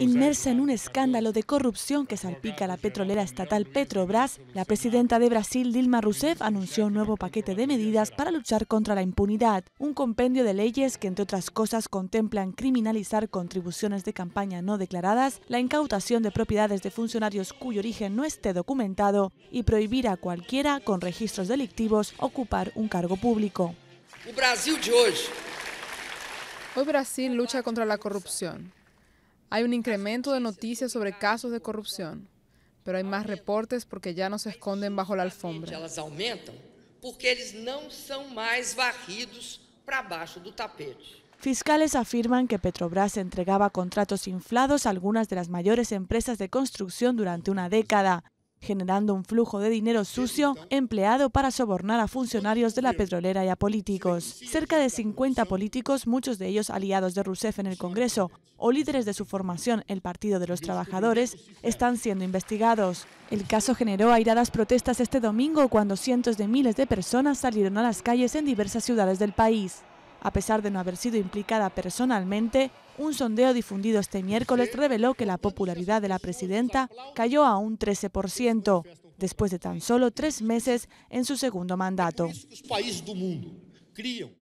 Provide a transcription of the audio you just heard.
Inmersa en un escándalo de corrupción que salpica la petrolera estatal Petrobras, la presidenta de Brasil, Dilma Rousseff, anunció un nuevo paquete de medidas para luchar contra la impunidad, un compendio de leyes que, entre otras cosas, contemplan criminalizar contribuciones de campaña no declaradas, la incautación de propiedades de funcionarios cuyo origen no esté documentado y prohibir a cualquiera con registros delictivos ocupar un cargo público. Brasil de Hoy Brasil lucha contra la corrupción. Hay un incremento de noticias sobre casos de corrupción, pero hay más reportes porque ya no se esconden bajo la alfombra. porque para Fiscales afirman que Petrobras entregaba contratos inflados a algunas de las mayores empresas de construcción durante una década generando un flujo de dinero sucio empleado para sobornar a funcionarios de la petrolera y a políticos. Cerca de 50 políticos, muchos de ellos aliados de Rousseff en el Congreso o líderes de su formación, el Partido de los Trabajadores, están siendo investigados. El caso generó airadas protestas este domingo cuando cientos de miles de personas salieron a las calles en diversas ciudades del país. A pesar de no haber sido implicada personalmente, un sondeo difundido este miércoles reveló que la popularidad de la presidenta cayó a un 13%, después de tan solo tres meses en su segundo mandato.